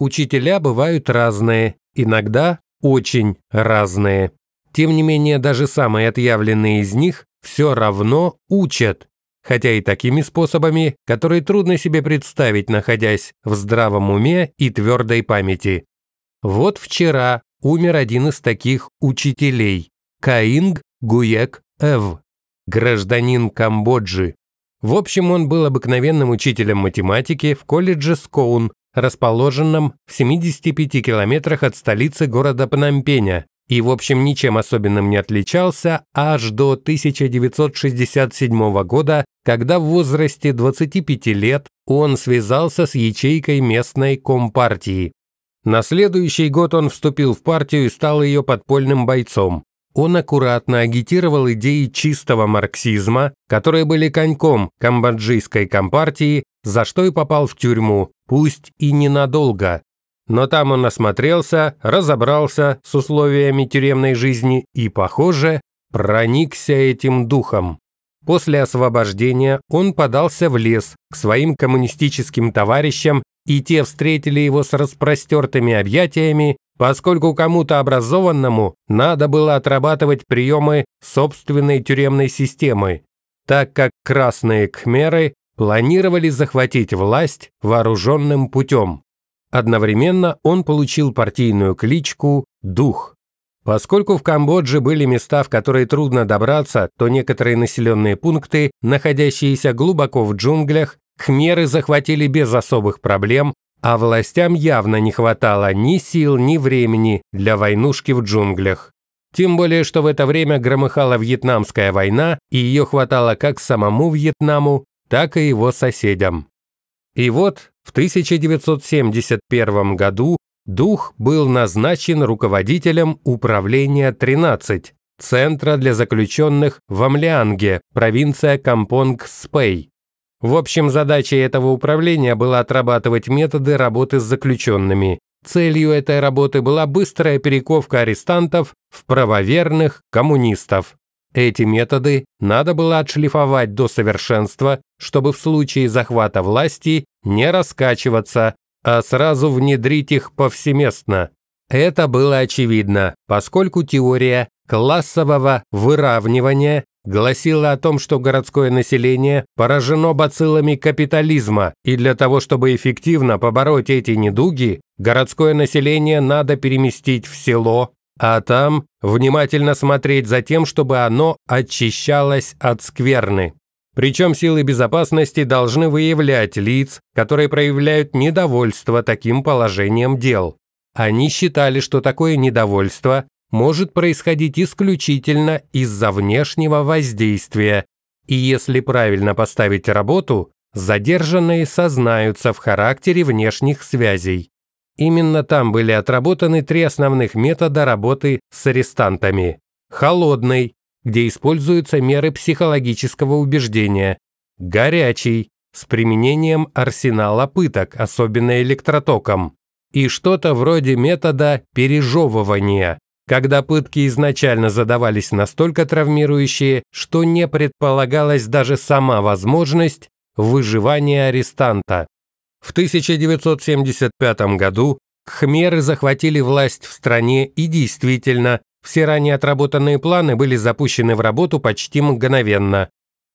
Учителя бывают разные, иногда очень разные. Тем не менее, даже самые отъявленные из них все равно учат, хотя и такими способами, которые трудно себе представить, находясь в здравом уме и твердой памяти. Вот вчера умер один из таких учителей – Каинг Гуек Эв, гражданин Камбоджи. В общем, он был обыкновенным учителем математики в колледже Скоун расположенном в 75 километрах от столицы города Пномпеня и, в общем, ничем особенным не отличался аж до 1967 года, когда в возрасте 25 лет он связался с ячейкой местной компартии. На следующий год он вступил в партию и стал ее подпольным бойцом. Он аккуратно агитировал идеи чистого марксизма, которые были коньком камбоджийской компартии, за что и попал в тюрьму, пусть и ненадолго. Но там он осмотрелся, разобрался с условиями тюремной жизни и, похоже, проникся этим духом. После освобождения он подался в лес к своим коммунистическим товарищам, и те встретили его с распростертыми объятиями, поскольку кому-то образованному надо было отрабатывать приемы собственной тюремной системы, так как красные кхмеры планировали захватить власть вооруженным путем. Одновременно он получил партийную кличку «Дух». Поскольку в Камбодже были места, в которые трудно добраться, то некоторые населенные пункты, находящиеся глубоко в джунглях, кхмеры захватили без особых проблем, а властям явно не хватало ни сил, ни времени для войнушки в джунглях. Тем более, что в это время громыхала Вьетнамская война, и ее хватало как самому Вьетнаму, так и его соседям. И вот в 1971 году Дух был назначен руководителем управления 13, Центра для заключенных в Амлианге, провинция Кампонг-Спей. В общем, задачей этого управления была отрабатывать методы работы с заключенными. Целью этой работы была быстрая перековка арестантов в правоверных коммунистов. Эти методы надо было отшлифовать до совершенства, чтобы в случае захвата власти не раскачиваться, а сразу внедрить их повсеместно. Это было очевидно, поскольку теория классового выравнивания гласила о том, что городское население поражено бациллами капитализма, и для того, чтобы эффективно побороть эти недуги, городское население надо переместить в село а там внимательно смотреть за тем, чтобы оно очищалось от скверны. Причем силы безопасности должны выявлять лиц, которые проявляют недовольство таким положением дел. Они считали, что такое недовольство может происходить исключительно из-за внешнего воздействия, и если правильно поставить работу, задержанные сознаются в характере внешних связей. Именно там были отработаны три основных метода работы с арестантами. Холодный, где используются меры психологического убеждения. Горячий, с применением арсенала пыток, особенно электротоком. И что-то вроде метода пережевывания, когда пытки изначально задавались настолько травмирующие, что не предполагалась даже сама возможность выживания арестанта. В 1975 году Хмеры захватили власть в стране и действительно, все ранее отработанные планы были запущены в работу почти мгновенно.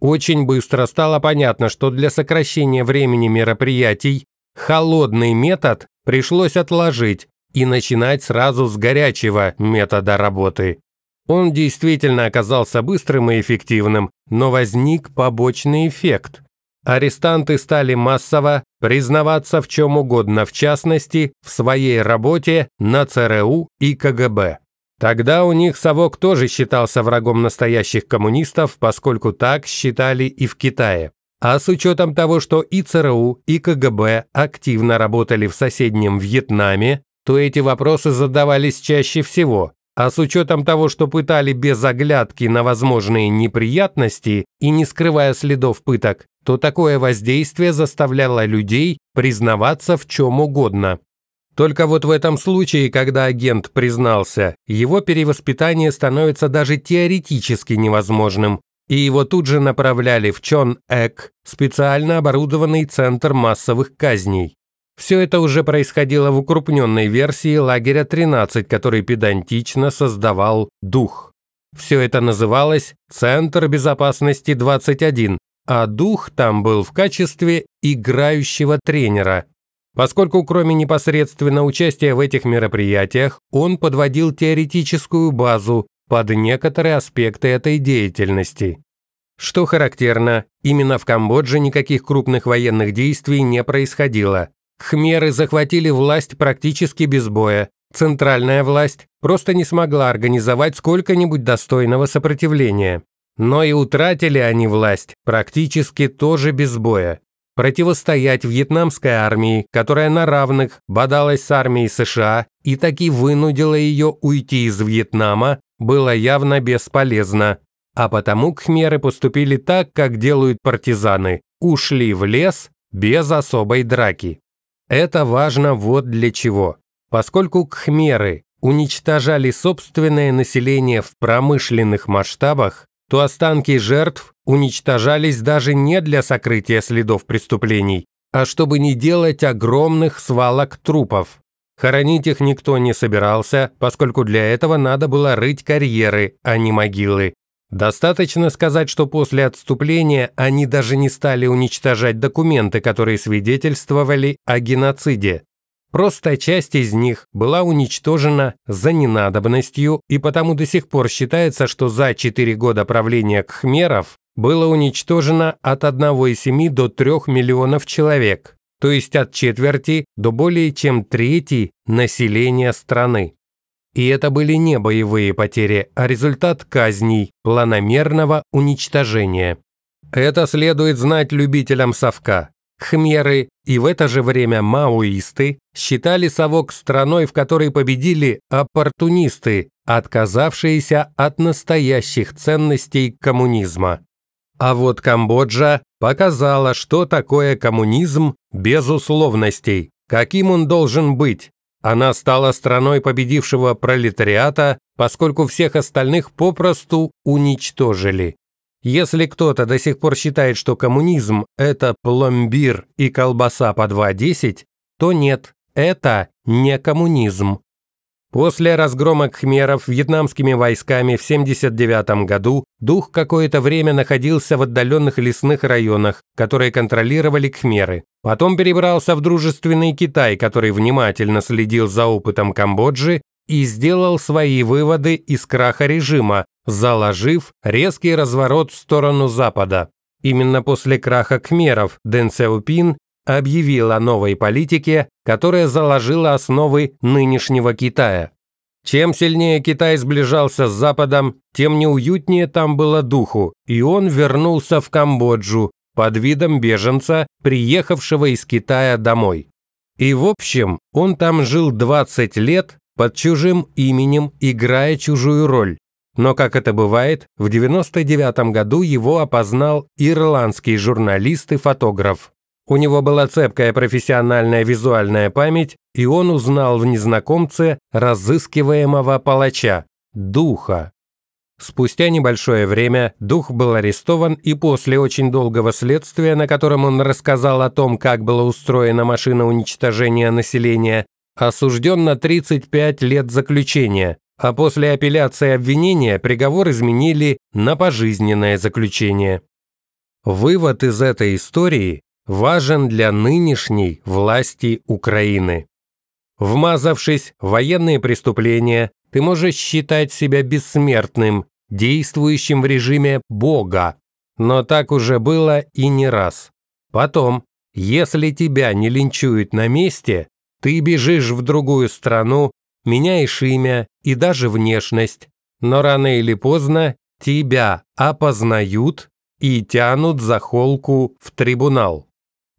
Очень быстро стало понятно, что для сокращения времени мероприятий холодный метод пришлось отложить и начинать сразу с горячего метода работы. Он действительно оказался быстрым и эффективным, но возник побочный эффект – арестанты стали массово признаваться в чем угодно, в частности, в своей работе на ЦРУ и КГБ. Тогда у них совок тоже считался врагом настоящих коммунистов, поскольку так считали и в Китае. А с учетом того, что и ЦРУ, и КГБ активно работали в соседнем Вьетнаме, то эти вопросы задавались чаще всего, а с учетом того, что пытали без оглядки на возможные неприятности и не скрывая следов пыток, то такое воздействие заставляло людей признаваться в чем угодно. Только вот в этом случае, когда агент признался, его перевоспитание становится даже теоретически невозможным, и его тут же направляли в Чон-Эк, специально оборудованный центр массовых казней. Все это уже происходило в укрупненной версии лагеря 13, который педантично создавал дух. Все это называлось «Центр безопасности 21», а дух там был в качестве играющего тренера. Поскольку кроме непосредственного участия в этих мероприятиях, он подводил теоретическую базу под некоторые аспекты этой деятельности. Что характерно, именно в Камбодже никаких крупных военных действий не происходило. Хмеры захватили власть практически без боя. Центральная власть просто не смогла организовать сколько-нибудь достойного сопротивления. Но и утратили они власть практически тоже без боя. Противостоять вьетнамской армии, которая на равных бодалась с армией США и таки вынудила ее уйти из Вьетнама, было явно бесполезно. А потому кхмеры поступили так, как делают партизаны – ушли в лес без особой драки. Это важно вот для чего. Поскольку кхмеры уничтожали собственное население в промышленных масштабах, то останки жертв уничтожались даже не для сокрытия следов преступлений, а чтобы не делать огромных свалок трупов. Хоронить их никто не собирался, поскольку для этого надо было рыть карьеры, а не могилы. Достаточно сказать, что после отступления они даже не стали уничтожать документы, которые свидетельствовали о геноциде. Просто часть из них была уничтожена за ненадобностью, и потому до сих пор считается, что за 4 года правления кхмеров было уничтожено от 1,7 до 3 миллионов человек, то есть от четверти до более чем трети населения страны. И это были не боевые потери, а результат казней, планомерного уничтожения. Это следует знать любителям совка. Хмеры и в это же время маоисты считали совок страной, в которой победили оппортунисты, отказавшиеся от настоящих ценностей коммунизма. А вот Камбоджа показала, что такое коммунизм без условностей, каким он должен быть, она стала страной победившего пролетариата, поскольку всех остальных попросту уничтожили. Если кто-то до сих пор считает, что коммунизм – это пломбир и колбаса по 2.10, то нет, это не коммунизм. После разгрома кхмеров вьетнамскими войсками в 79 году дух какое-то время находился в отдаленных лесных районах, которые контролировали кхмеры. Потом перебрался в дружественный Китай, который внимательно следил за опытом Камбоджи и сделал свои выводы из краха режима, заложив резкий разворот в сторону Запада. Именно после краха кхмеров Дэн Сяопин объявил о новой политике, которая заложила основы нынешнего Китая. Чем сильнее Китай сближался с Западом, тем неуютнее там было духу, и он вернулся в Камбоджу под видом беженца, приехавшего из Китая домой. И в общем, он там жил 20 лет под чужим именем, играя чужую роль. Но, как это бывает, в 1999 году его опознал ирландский журналист и фотограф. У него была цепкая профессиональная визуальная память, и он узнал в незнакомце разыскиваемого палача – духа. Спустя небольшое время дух был арестован, и после очень долгого следствия, на котором он рассказал о том, как была устроена машина уничтожения населения, осужден на 35 лет заключения, а после апелляции обвинения приговор изменили на пожизненное заключение. Вывод из этой истории важен для нынешней власти Украины. Вмазавшись в военные преступления, ты можешь считать себя бессмертным, действующим в режиме Бога. Но так уже было и не раз. Потом, если тебя не линчуют на месте, ты бежишь в другую страну, меняешь имя и даже внешность. Но рано или поздно тебя опознают и тянут за холку в трибунал.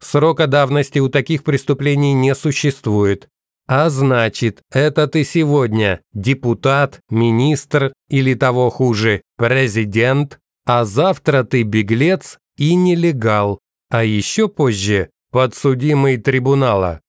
Срока давности у таких преступлений не существует. А значит, это ты сегодня депутат, министр или того хуже, президент, а завтра ты беглец и нелегал, а еще позже подсудимый трибунала.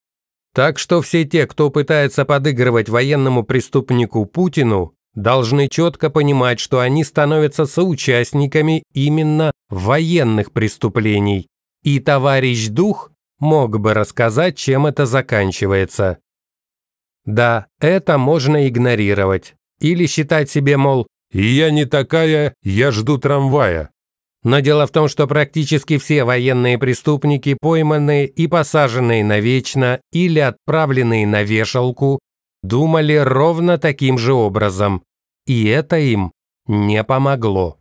Так что все те, кто пытается подыгрывать военному преступнику Путину, должны четко понимать, что они становятся соучастниками именно военных преступлений, и товарищ дух мог бы рассказать, чем это заканчивается. Да, это можно игнорировать. Или считать себе, мол, я не такая, я жду трамвая». Но дело в том, что практически все военные преступники, пойманные и посаженные навечно или отправленные на вешалку, думали ровно таким же образом. И это им не помогло.